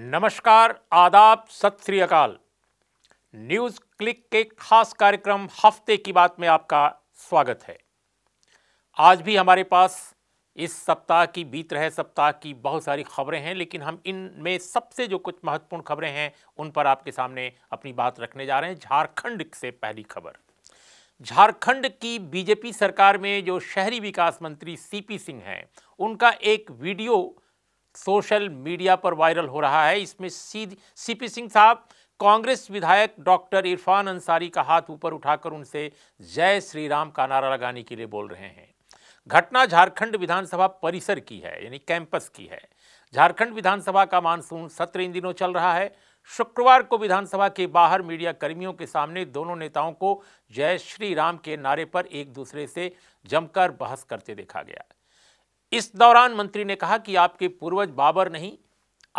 नमस्कार आदाब सत श्री अकाल न्यूज़ क्लिक के खास कार्यक्रम हफ्ते की बात में आपका स्वागत है आज भी हमारे पास इस सप्ताह की बीत रहे सप्ताह की बहुत सारी खबरें हैं लेकिन हम इनमें सबसे जो कुछ महत्वपूर्ण खबरें हैं उन पर आपके सामने अपनी बात रखने जा रहे हैं झारखंड से पहली खबर झारखंड की बीजेपी सरकार में जो शहरी विकास मंत्री सीपी सिंह हैं उनका एक वीडियो सोशल मीडिया पर वायरल हो रहा है इसमें सीधी सीपी सिंह साहब कांग्रेस विधायक डॉक्टर इरफान अंसारी का हाथ ऊपर उठाकर उनसे जय श्री राम का नारा लगाने के लिए बोल रहे हैं घटना झारखंड विधानसभा परिसर की है यानी कैंपस की है झारखंड विधानसभा का मानसून सत्र इन दिनों चल रहा है शुक्रवार को विधानसभा के बाहर मीडिया कर्मियों के सामने दोनों नेताओं को जय श्री राम के नारे पर एक दूसरे से जमकर बहस करते देखा गया इस दौरान मंत्री ने कहा कि आपके पूर्वज बाबर नहीं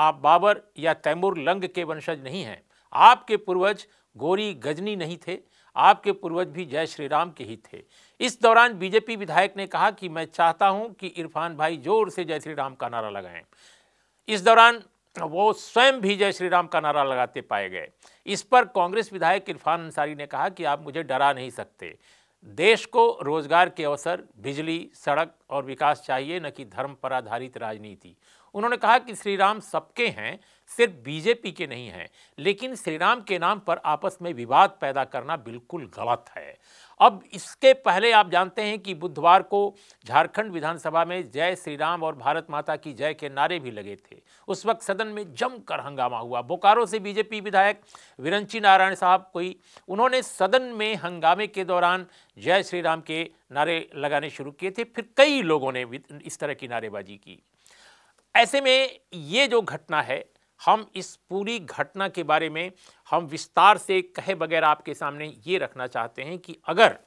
आप बाबर या तैमूर लंग के वंशज नहीं हैं आपके पूर्वज गोरी गजनी नहीं थे आपके पूर्वज भी जय श्री राम के ही थे इस दौरान बीजेपी विधायक ने कहा कि मैं चाहता हूं कि इरफान भाई जोर से जय श्री राम का नारा लगाएं इस दौरान वो स्वयं भी जय श्री राम का नारा लगाते पाए गए इस पर कांग्रेस विधायक इरफान अंसारी ने कहा कि आप मुझे डरा नहीं सकते देश को रोजगार के अवसर बिजली सड़क और विकास चाहिए न कि धर्म पर आधारित राजनीति उन्होंने कहा कि श्री राम सबके हैं सिर्फ बीजेपी के नहीं हैं लेकिन श्री राम के नाम पर आपस में विवाद पैदा करना बिल्कुल गलत है अब इसके पहले आप जानते हैं कि बुधवार को झारखंड विधानसभा में जय श्री राम और भारत माता की जय के नारे भी लगे थे उस वक्त सदन में जमकर हंगामा हुआ बोकारो से बीजेपी विधायक विरंची नारायण साहब कोई उन्होंने सदन में हंगामे के दौरान जय श्री राम के नारे लगाने शुरू किए थे फिर कई लोगों ने इस तरह की नारेबाजी की ऐसे में ये जो घटना है हम इस पूरी घटना के बारे में हम विस्तार से कहे बगैर आपके सामने ये रखना चाहते हैं कि अगर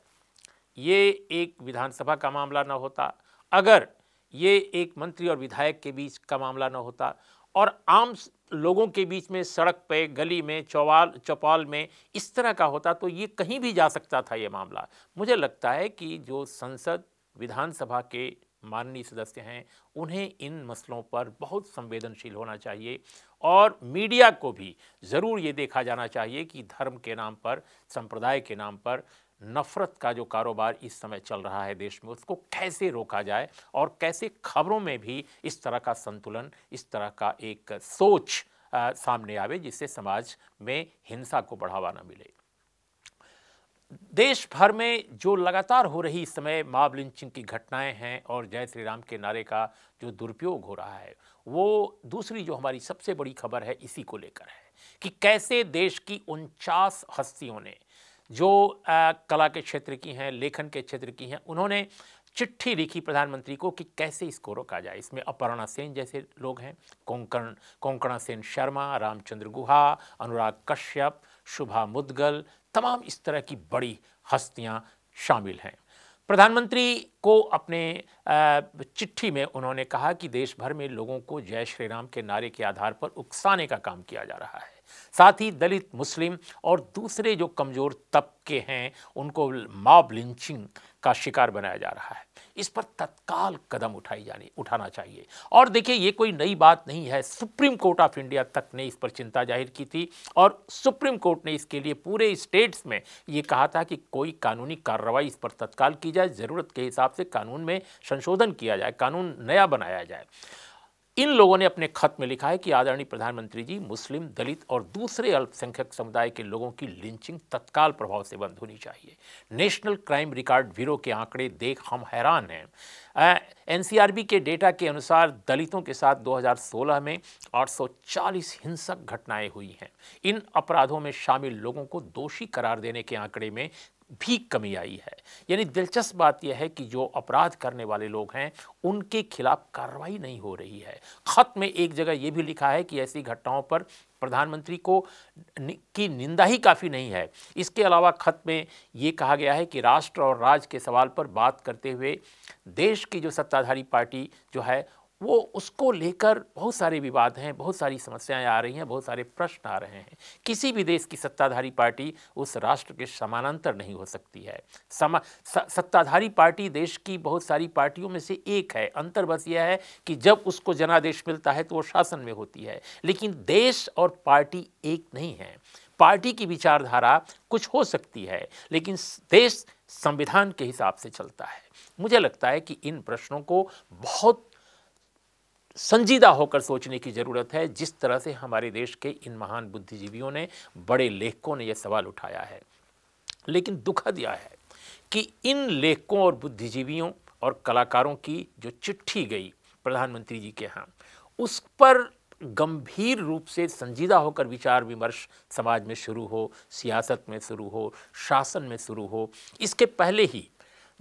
ये एक विधानसभा का मामला ना होता अगर ये एक मंत्री और विधायक के बीच का मामला ना होता और आम लोगों के बीच में सड़क पे गली में चौवाल चौपाल में इस तरह का होता तो ये कहीं भी जा सकता था ये मामला मुझे लगता है कि जो संसद विधानसभा के माननीय सदस्य हैं उन्हें इन मसलों पर बहुत संवेदनशील होना चाहिए और मीडिया को भी ज़रूर ये देखा जाना चाहिए कि धर्म के नाम पर संप्रदाय के नाम पर नफ़रत का जो कारोबार इस समय चल रहा है देश में उसको कैसे रोका जाए और कैसे खबरों में भी इस तरह का संतुलन इस तरह का एक सोच आ, सामने आवे जिससे समाज में हिंसा को बढ़ावा न मिले देश भर में जो लगातार हो रही इस समय माब लिंचिंग की घटनाएं हैं और जय श्री राम के नारे का जो दुरुपयोग हो रहा है वो दूसरी जो हमारी सबसे बड़ी खबर है इसी को लेकर है कि कैसे देश की उनचास हस्तियों ने जो आ, कला के क्षेत्र की हैं लेखन के क्षेत्र की हैं उन्होंने चिट्ठी लिखी प्रधानमंत्री को कि कैसे इसको रोका जाए इसमें अपर्णा सेन जैसे लोग हैं कोंकण कोंकणा सेन शर्मा रामचंद्र गुहा अनुराग कश्यप शुभा मुदगल तमाम इस तरह की बड़ी हस्तियां शामिल हैं प्रधानमंत्री को अपने चिट्ठी में उन्होंने कहा कि देश भर में लोगों को जय श्री राम के नारे के आधार पर उकसाने का काम किया जा रहा है साथ ही दलित मुस्लिम और दूसरे जो कमज़ोर तबके हैं उनको मॉब लिंचिंग का शिकार बनाया जा रहा है इस पर तत्काल कदम उठाई जानी उठाना चाहिए और देखिए ये कोई नई बात नहीं है सुप्रीम कोर्ट ऑफ इंडिया तक ने इस पर चिंता जाहिर की थी और सुप्रीम कोर्ट ने इसके लिए पूरे स्टेट्स में ये कहा था कि कोई कानूनी कार्रवाई इस पर तत्काल की जाए ज़रूरत के हिसाब से कानून में संशोधन किया जाए कानून नया बनाया जाए इन लोगों ने अपने खत में लिखा है कि आदरणीय प्रधानमंत्री जी मुस्लिम दलित और दूसरे अल्पसंख्यक समुदाय के लोगों की लिंचिंग तत्काल प्रभाव से बंद होनी चाहिए नेशनल क्राइम रिकॉर्ड ब्यूरो के आंकड़े देख हम हैरान हैं एनसीआरबी के डेटा के अनुसार दलितों के साथ 2016 में 840 हिंसक घटनाएं हुई हैं इन अपराधों में शामिल लोगों को दोषी करार देने के आंकड़े में भी कमी आई है यानी दिलचस्प बात यह है कि जो अपराध करने वाले लोग हैं उनके खिलाफ कार्रवाई नहीं हो रही है खत में एक जगह ये भी लिखा है कि ऐसी घटनाओं पर प्रधानमंत्री को की निंदा ही काफ़ी नहीं है इसके अलावा खत में ये कहा गया है कि राष्ट्र और राज के सवाल पर बात करते हुए देश की जो सत्ताधारी पार्टी जो है वो उसको लेकर बहुत सारे विवाद हैं बहुत सारी समस्याएं आ रही हैं बहुत सारे प्रश्न आ रहे हैं किसी भी देश की सत्ताधारी पार्टी उस राष्ट्र के समानांतर नहीं हो सकती है समा स, सत्ताधारी पार्टी देश की बहुत सारी पार्टियों में से एक है अंतर बस यह है कि जब उसको जनादेश मिलता है तो वो शासन में होती है लेकिन देश और पार्टी एक नहीं है पार्टी की विचारधारा कुछ हो सकती है लेकिन देश संविधान के हिसाब से चलता है मुझे लगता है कि इन प्रश्नों को बहुत संजीदा होकर सोचने की ज़रूरत है जिस तरह से हमारे देश के इन महान बुद्धिजीवियों ने बड़े लेखकों ने यह सवाल उठाया है लेकिन दुखद यह है कि इन लेखकों और बुद्धिजीवियों और कलाकारों की जो चिट्ठी गई प्रधानमंत्री जी के यहाँ उस पर गंभीर रूप से संजीदा होकर विचार विमर्श समाज में शुरू हो सियासत में शुरू हो शासन में शुरू हो इसके पहले ही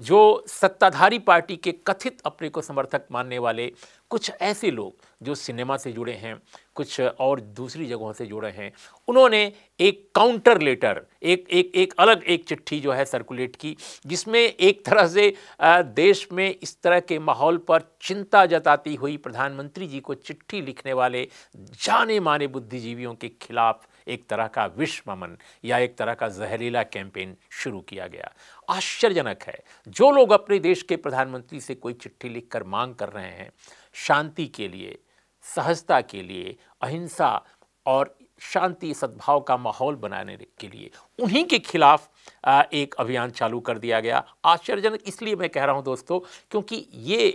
जो सत्ताधारी पार्टी के कथित अपने को समर्थक मानने वाले कुछ ऐसे लोग जो सिनेमा से जुड़े हैं कुछ और दूसरी जगहों से जुड़े हैं उन्होंने एक काउंटर लेटर एक एक एक अलग एक चिट्ठी जो है सर्कुलेट की जिसमें एक तरह से देश में इस तरह के माहौल पर चिंता जताती हुई प्रधानमंत्री जी को चिट्ठी लिखने वाले जाने माने बुद्धिजीवियों के खिलाफ़ एक तरह का विश्वमन या एक तरह का जहरीला कैंपेन शुरू किया गया आश्चर्यजनक है जो लोग अपने देश के प्रधानमंत्री से कोई चिट्ठी लिखकर मांग कर रहे हैं शांति के लिए सहजता के लिए अहिंसा और शांति सद्भाव का माहौल बनाने के लिए उन्हीं के खिलाफ एक अभियान चालू कर दिया गया आश्चर्यजनक इसलिए मैं कह रहा हूं दोस्तों क्योंकि ये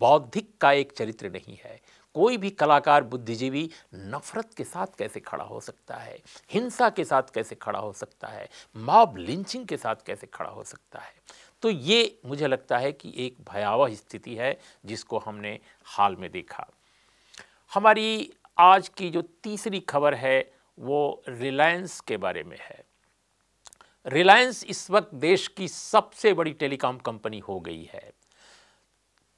बौद्धिक का एक चरित्र नहीं है कोई भी कलाकार बुद्धिजीवी नफरत के साथ कैसे खड़ा हो सकता है हिंसा के साथ कैसे खड़ा हो सकता है मॉब लिंचिंग के साथ कैसे खड़ा हो सकता है तो ये मुझे लगता है कि एक भयावह स्थिति है जिसको हमने हाल में देखा हमारी आज की जो तीसरी खबर है वो रिलायंस के बारे में है रिलायंस इस वक्त देश की सबसे बड़ी टेलीकॉम कंपनी हो गई है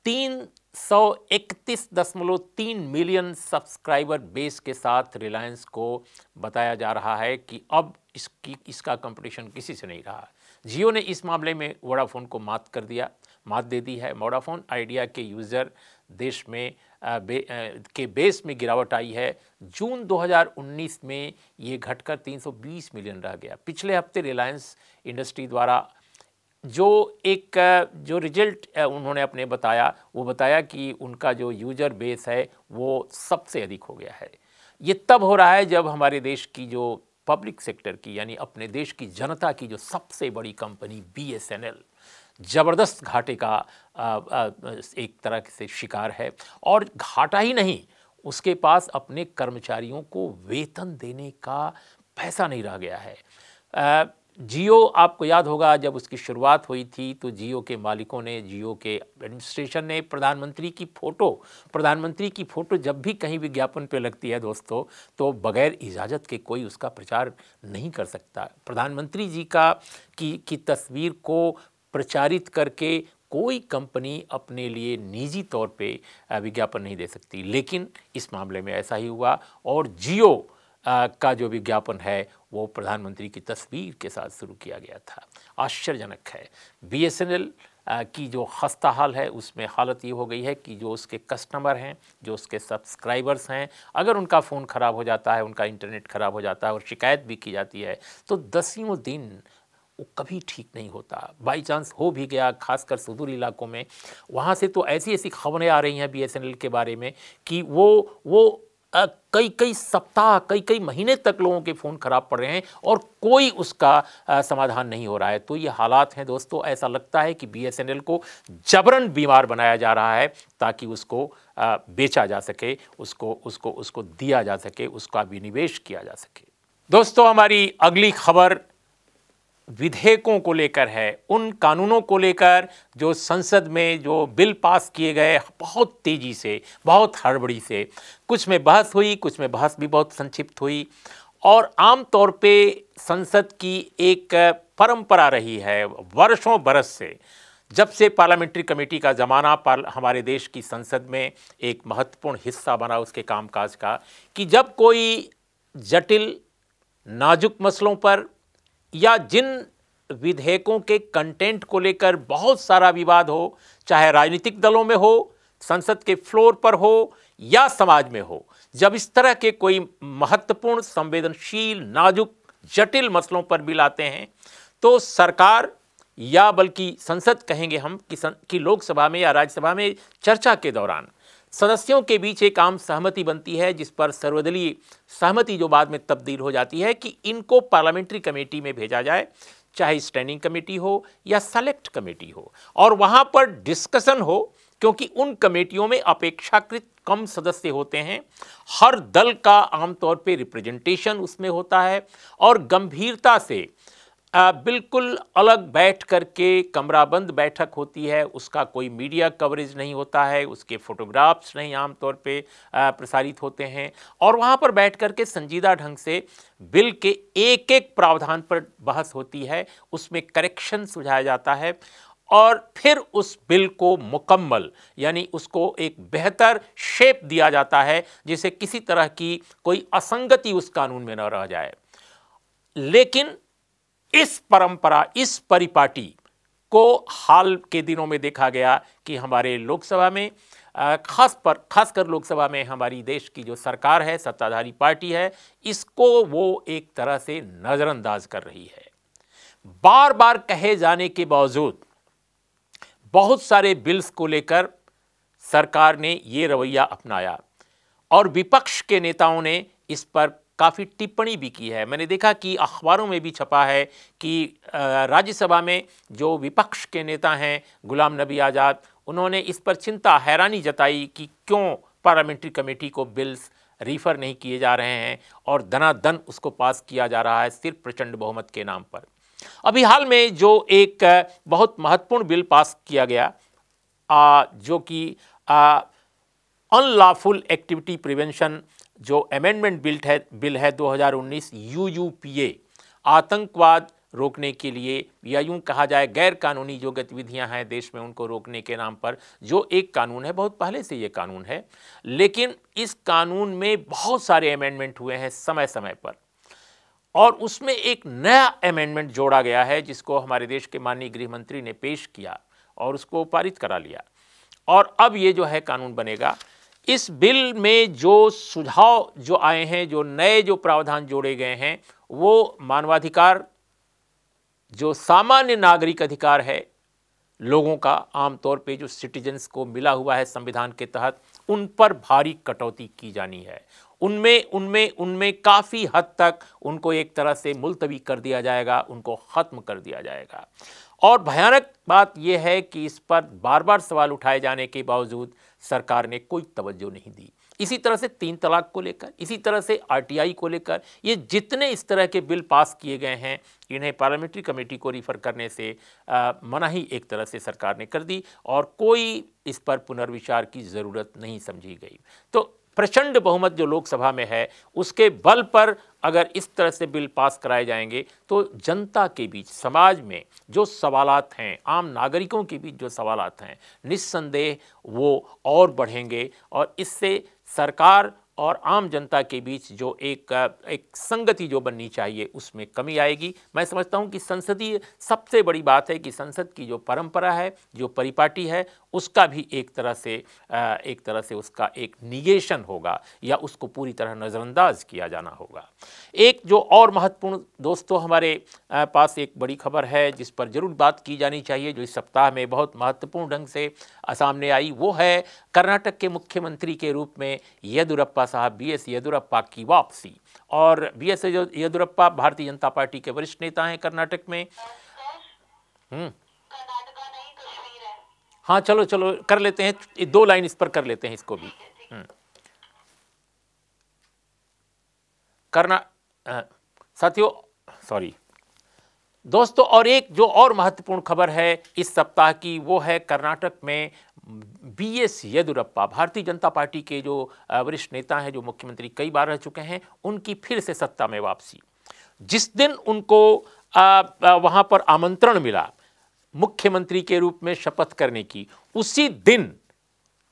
तीन सौ इकतीस दशमलव तीन मिलियन सब्सक्राइबर बेस के साथ रिलायंस को बताया जा रहा है कि अब इसकी इसका कंपटीशन किसी से नहीं रहा जियो ने इस मामले में वोडाफोन को मात कर दिया मात दे दी है मोडाफोन आइडिया के यूज़र देश में आ, बे, आ, के बेस में गिरावट आई है जून 2019 में ये घटकर 320 मिलियन रह गया पिछले हफ्ते रिलायंस इंडस्ट्री द्वारा जो एक जो रिजल्ट उन्होंने अपने बताया वो बताया कि उनका जो यूजर बेस है वो सबसे अधिक हो गया है ये तब हो रहा है जब हमारे देश की जो पब्लिक सेक्टर की यानी अपने देश की जनता की जो सबसे बड़ी कंपनी बी ज़बरदस्त घाटे का एक तरह से शिकार है और घाटा ही नहीं उसके पास अपने कर्मचारियों को वेतन देने का पैसा नहीं रह गया है जियो आपको याद होगा जब उसकी शुरुआत हुई थी तो जियो के मालिकों ने जियो के एडमिनिस्ट्रेशन ने प्रधानमंत्री की फ़ोटो प्रधानमंत्री की फ़ोटो जब भी कहीं विज्ञापन पे लगती है दोस्तों तो बगैर इजाज़त के कोई उसका प्रचार नहीं कर सकता प्रधानमंत्री जी का की की तस्वीर को प्रचारित करके कोई कंपनी अपने लिए निजी तौर पे विज्ञापन नहीं दे सकती लेकिन इस मामले में ऐसा ही हुआ और जियो का जो विज्ञापन है वो प्रधानमंत्री की तस्वीर के साथ शुरू किया गया था आश्चर्यजनक है बी की जो खस्ता हाल है उसमें हालत ये हो गई है कि जो उसके कस्टमर हैं जो उसके सब्सक्राइबर्स हैं अगर उनका फ़ोन ख़राब हो जाता है उनका इंटरनेट ख़राब हो जाता है और शिकायत भी की जाती है तो दसियों दिन वो कभी ठीक नहीं होता बाई चांस हो भी गया खासकर सुदूर इलाकों में वहाँ से तो ऐसी ऐसी खबरें आ रही हैं बीएसएनएल के बारे में कि वो वो आ, कई कई सप्ताह कई कई महीने तक लोगों के फ़ोन ख़राब पड़ रहे हैं और कोई उसका आ, समाधान नहीं हो रहा है तो ये हालात हैं दोस्तों ऐसा लगता है कि बीएसएनएल को जबरन बीमार बनाया जा रहा है ताकि उसको आ, बेचा जा सके उसको उसको उसको दिया जा सके उसका विनिवेश किया जा सके दोस्तों हमारी अगली खबर विधेयकों को लेकर है उन कानूनों को लेकर जो संसद में जो बिल पास किए गए बहुत तेज़ी से बहुत हड़बड़ी से कुछ में बहस हुई कुछ में बहस भी बहुत संक्षिप्त हुई और आम तौर पे संसद की एक परंपरा रही है वर्षों बरस से जब से पार्लियामेंट्री कमेटी का ज़माना हमारे देश की संसद में एक महत्वपूर्ण हिस्सा बना उसके कामकाज का कि जब कोई जटिल नाजुक मसलों पर या जिन विधेयकों के कंटेंट को लेकर बहुत सारा विवाद हो चाहे राजनीतिक दलों में हो संसद के फ्लोर पर हो या समाज में हो जब इस तरह के कोई महत्वपूर्ण संवेदनशील नाजुक जटिल मसलों पर बिल आते हैं तो सरकार या बल्कि संसद कहेंगे हम कि, कि लोकसभा में या राज्यसभा में चर्चा के दौरान सदस्यों के बीच एक आम सहमति बनती है जिस पर सर्वदलीय सहमति जो बाद में तब्दील हो जाती है कि इनको पार्लियामेंट्री कमेटी में भेजा जाए चाहे स्टैंडिंग कमेटी हो या सेलेक्ट कमेटी हो और वहाँ पर डिस्कशन हो क्योंकि उन कमेटियों में अपेक्षाकृत कम सदस्य होते हैं हर दल का आमतौर पर रिप्रेजेंटेशन उसमें होता है और गंभीरता से बिल्कुल अलग बैठ कर के कमराबंद बैठक होती है उसका कोई मीडिया कवरेज नहीं होता है उसके फ़ोटोग्राफ्स नहीं आमतौर पे प्रसारित होते हैं और वहाँ पर बैठ कर के संजीदा ढंग से बिल के एक एक प्रावधान पर बहस होती है उसमें करेक्शन सुझाया जाता है और फिर उस बिल को मुकम्मल यानी उसको एक बेहतर शेप दिया जाता है जिसे किसी तरह की कोई असंगति उस कानून में न रह जाए लेकिन इस परंपरा इस परिपाटी को हाल के दिनों में देखा गया कि हमारे लोकसभा में खास पर खासकर लोकसभा में हमारी देश की जो सरकार है सत्ताधारी पार्टी है इसको वो एक तरह से नज़रअंदाज कर रही है बार बार कहे जाने के बावजूद बहुत सारे बिल्स को लेकर सरकार ने ये रवैया अपनाया और विपक्ष के नेताओं ने इस पर काफ़ी टिप्पणी भी की है मैंने देखा कि अखबारों में भी छपा है कि राज्यसभा में जो विपक्ष के नेता हैं गुलाम नबी आज़ाद उन्होंने इस पर चिंता हैरानी जताई कि क्यों पार्लियामेंट्री कमेटी को बिल्स रिफ़र नहीं किए जा रहे हैं और धनाधन उसको पास किया जा रहा है सिर्फ प्रचंड बहुमत के नाम पर अभी हाल में जो एक बहुत महत्वपूर्ण बिल पास किया गया आ, जो कि अनलॉफुल एक्टिविटी प्रिवेंशन जो अमेंडमेंट बिल है बिल है 2019 यूयूपीए आतंकवाद रोकने के लिए या यूं कहा जाए गैर कानूनी जो गतिविधियां हैं देश में उनको रोकने के नाम पर जो एक कानून है बहुत पहले से ये कानून है लेकिन इस कानून में बहुत सारे अमेंडमेंट हुए हैं समय समय पर और उसमें एक नया अमेंडमेंट जोड़ा गया है जिसको हमारे देश के माननीय गृह मंत्री ने पेश किया और उसको पारित करा लिया और अब ये जो है कानून बनेगा इस बिल में जो सुझाव जो आए हैं जो नए जो प्रावधान जोड़े गए हैं वो मानवाधिकार जो सामान्य नागरिक अधिकार है लोगों का आमतौर पे जो सिटीजन्स को मिला हुआ है संविधान के तहत उन पर भारी कटौती की जानी है उनमें उनमें उनमें काफ़ी हद तक उनको एक तरह से मुलतवी कर दिया जाएगा उनको ख़त्म कर दिया जाएगा और भयानक बात यह है कि इस पर बार बार सवाल उठाए जाने के बावजूद सरकार ने कोई तवज्जो नहीं दी इसी तरह से तीन तलाक को लेकर इसी तरह से आरटीआई को लेकर ये जितने इस तरह के बिल पास किए गए हैं इन्हें पार्लियामेंट्री कमेटी को रिफ़र करने से आ, मनाही एक तरह से सरकार ने कर दी और कोई इस पर पुनर्विचार की ज़रूरत नहीं समझी गई तो प्रचंड बहुमत जो लोकसभा में है उसके बल पर अगर इस तरह से बिल पास कराए जाएंगे तो जनता के बीच समाज में जो सवालत हैं आम नागरिकों के बीच जो सवालत हैं निस्संदेह वो और बढ़ेंगे और इससे सरकार और आम जनता के बीच जो एक एक संगति जो बननी चाहिए उसमें कमी आएगी मैं समझता हूँ कि संसदीय सबसे बड़ी बात है कि संसद की जो परंपरा है जो परिपाटी है उसका भी एक तरह से एक तरह से उसका एक निगेशन होगा या उसको पूरी तरह नज़रअंदाज किया जाना होगा एक जो और महत्वपूर्ण दोस्तों हमारे पास एक बड़ी खबर है जिस पर ज़रूर बात की जानी चाहिए जो इस सप्ताह में बहुत महत्वपूर्ण ढंग से सामने आई वो है कर्नाटक के मुख्यमंत्री के रूप में येदुरप्पा साहब बी एस येदुरप्पा की वापसी और बी एस येदुरप्पा भारतीय जनता पार्टी के वरिष्ठ नेता हैं कर्नाटक में हम्म हाँ चलो चलो कर लेते हैं दो लाइन इस पर कर लेते हैं इसको भी हम्म। करना साथियों सॉरी दोस्तों और एक जो और महत्वपूर्ण खबर है इस सप्ताह की वो है कर्नाटक में बी एस येदुरप्पा भारतीय जनता पार्टी के जो वरिष्ठ नेता हैं जो मुख्यमंत्री कई बार रह चुके हैं उनकी फिर से सत्ता में वापसी जिस दिन उनको वहाँ पर आमंत्रण मिला मुख्यमंत्री के रूप में शपथ करने की उसी दिन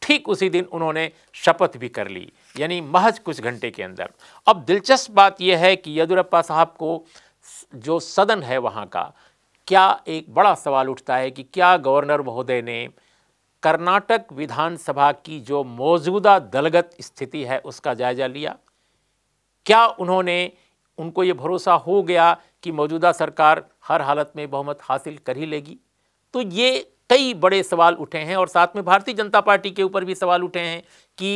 ठीक उसी दिन उन्होंने शपथ भी कर ली यानी महज कुछ घंटे के अंदर अब दिलचस्प बात यह है कि येदुरप्पा साहब को जो सदन है वहाँ का क्या एक बड़ा सवाल उठता है कि क्या गवर्नर महोदय ने कर्नाटक विधानसभा की जो मौजूदा दलगत स्थिति है उसका जायज़ा लिया क्या उन्होंने उनको ये भरोसा हो गया कि मौजूदा सरकार हर हालत में बहुमत हासिल कर ही लेगी तो ये कई बड़े सवाल उठे हैं और साथ में भारतीय जनता पार्टी के ऊपर भी सवाल उठे हैं कि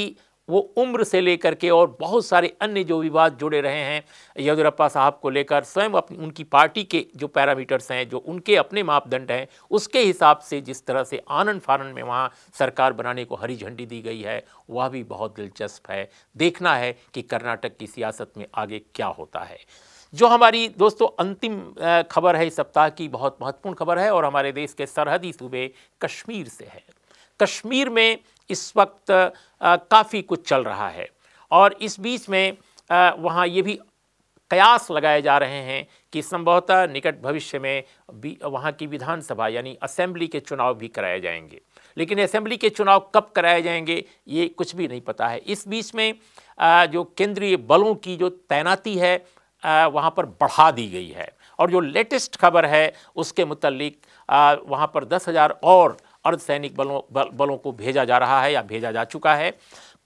वो उम्र से लेकर के और बहुत सारे अन्य जो विवाद जुड़े रहे हैं येदुरप्पा साहब को लेकर स्वयं अपनी उनकी पार्टी के जो पैरामीटर्स हैं जो उनके अपने मापदंड हैं उसके हिसाब से जिस तरह से आनंद फानंद में वहाँ सरकार बनाने को हरी झंडी दी गई है वह भी बहुत दिलचस्प है देखना है कि कर्नाटक की सियासत में आगे क्या होता है जो हमारी दोस्तों अंतिम खबर है इस सप्ताह की बहुत महत्वपूर्ण खबर है और हमारे देश के सरहदी सूबे कश्मीर से है कश्मीर में इस वक्त काफ़ी कुछ चल रहा है और इस बीच में वहाँ ये भी कयास लगाए जा रहे हैं कि संभवतः निकट भविष्य में भी वहाँ की विधानसभा यानी असेंबली के चुनाव भी कराए जाएंगे लेकिन असेंबली के चुनाव कब कराए जाएंगे ये कुछ भी नहीं पता है इस बीच में जो केंद्रीय बलों की जो तैनाती है वहाँ पर बढ़ा दी गई है और जो लेटेस्ट खबर है उसके मुतलिक वहाँ पर दस हज़ार और अर्धसैनिक बलों बलों को भेजा जा रहा है या भेजा जा चुका है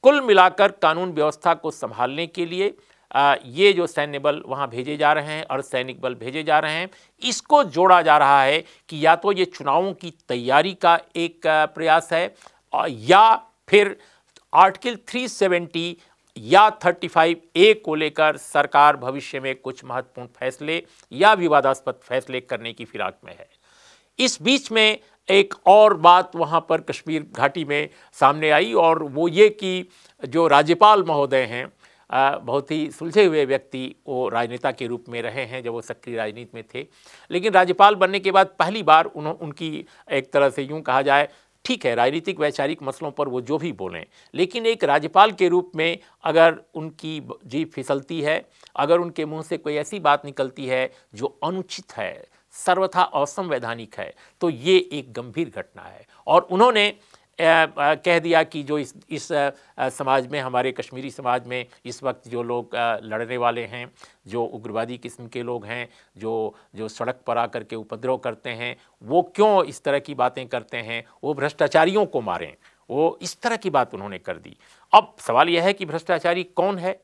कुल मिलाकर कानून व्यवस्था को संभालने के लिए आ, ये जो सैन्य बल वहाँ भेजे जा रहे हैं अर्धसैनिक बल भेजे जा रहे हैं इसको जोड़ा जा रहा है कि या तो ये चुनावों की तैयारी का एक प्रयास है या फिर आर्टिकल 370 या 35 ए को लेकर सरकार भविष्य में कुछ महत्वपूर्ण फैसले या विवादास्पद फैसले करने की फिराक में है इस बीच में एक और बात वहाँ पर कश्मीर घाटी में सामने आई और वो ये कि जो राज्यपाल महोदय हैं बहुत ही सुलझे हुए व्यक्ति वो राजनेता के रूप में रहे हैं जब वो सक्रिय राजनीति में थे लेकिन राज्यपाल बनने के बाद पहली बार उन्हों उनकी एक तरह से यूँ कहा जाए ठीक है राजनीतिक वैचारिक मसलों पर वो जो भी बोलें लेकिन एक राज्यपाल के रूप में अगर उनकी जीप फिसलती है अगर उनके मुंह से कोई ऐसी बात निकलती है जो अनुचित है सर्वथा असंवैधानिक है तो ये एक गंभीर घटना है और उन्होंने कह दिया कि जो इस इस समाज में हमारे कश्मीरी समाज में इस वक्त जो लोग लड़ने वाले हैं जो उग्रवादी किस्म के लोग हैं जो जो सड़क पर आकर के उपद्रव करते हैं वो क्यों इस तरह की बातें करते हैं वो भ्रष्टाचारियों को मारें वो इस तरह की बात उन्होंने कर दी अब सवाल यह है कि भ्रष्टाचारी कौन है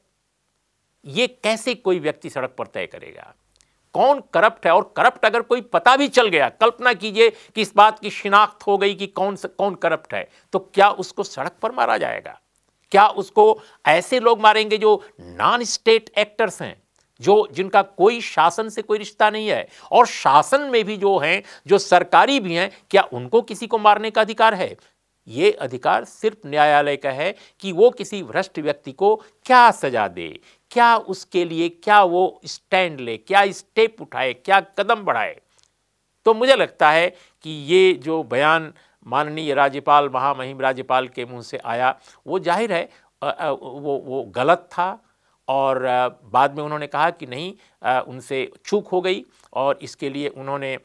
ये कैसे कोई व्यक्ति सड़क पर तय करेगा कौन करप्ट है और करप्ट अगर कोई पता भी चल गया कल्पना कीजिए कि इस बात की शिनाख्त हो गई कि कौन कौन करप्ट है तो क्या उसको सड़क पर मारा जाएगा क्या उसको ऐसे लोग मारेंगे जो नॉन स्टेट एक्टर्स हैं जो जिनका कोई शासन से कोई रिश्ता नहीं है और शासन में भी जो हैं जो सरकारी भी हैं क्या उनको किसी को मारने का अधिकार है ये अधिकार सिर्फ न्यायालय का है कि वो किसी भ्रष्ट व्यक्ति को क्या सजा दे क्या उसके लिए क्या वो स्टैंड ले क्या स्टेप उठाए क्या कदम बढ़ाए तो मुझे लगता है कि ये जो बयान माननीय राज्यपाल महामहिम राज्यपाल के मुंह से आया वो जाहिर है वो वो गलत था और बाद में उन्होंने कहा कि नहीं उनसे चूक हो गई और इसके लिए उन्होंने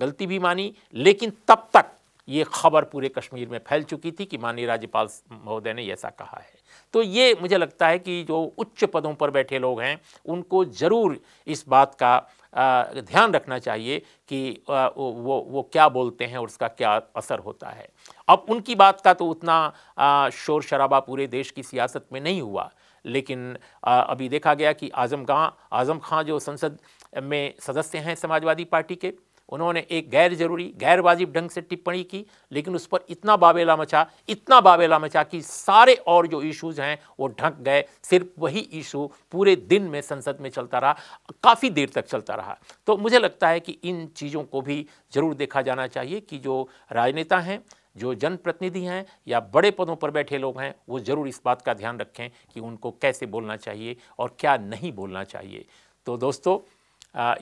गलती भी मानी लेकिन तब तक ये खबर पूरे कश्मीर में फैल चुकी थी कि माननीय राज्यपाल महोदय ने ऐसा कहा है तो ये मुझे लगता है कि जो उच्च पदों पर बैठे लोग हैं उनको ज़रूर इस बात का ध्यान रखना चाहिए कि वो वो क्या बोलते हैं और उसका क्या असर होता है अब उनकी बात का तो उतना शोर शराबा पूरे देश की सियासत में नहीं हुआ लेकिन अभी देखा गया कि आजम खां आजम खां जो संसद में सदस्य हैं समाजवादी पार्टी के उन्होंने एक गैर जरूरी गैर वाजिब ढंग से टिप्पणी की लेकिन उस पर इतना बावेला मचा इतना बावेला मचा कि सारे और जो इश्यूज हैं वो ढक गए सिर्फ वही इशू पूरे दिन में संसद में चलता रहा काफ़ी देर तक चलता रहा तो मुझे लगता है कि इन चीज़ों को भी ज़रूर देखा जाना चाहिए कि जो राजनेता हैं जो जनप्रतिनिधि हैं या बड़े पदों पर बैठे लोग हैं वो ज़रूर इस बात का ध्यान रखें कि उनको कैसे बोलना चाहिए और क्या नहीं बोलना चाहिए तो दोस्तों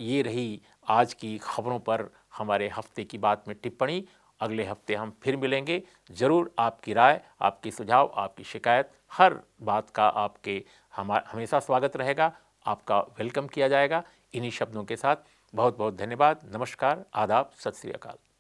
ये रही आज की खबरों पर हमारे हफ्ते की बात में टिप्पणी अगले हफ्ते हम फिर मिलेंगे ज़रूर आपकी राय आपके सुझाव आपकी शिकायत हर बात का आपके हमारा हमेशा स्वागत रहेगा आपका वेलकम किया जाएगा इन्हीं शब्दों के साथ बहुत बहुत धन्यवाद नमस्कार आदाब सत श्री अकाल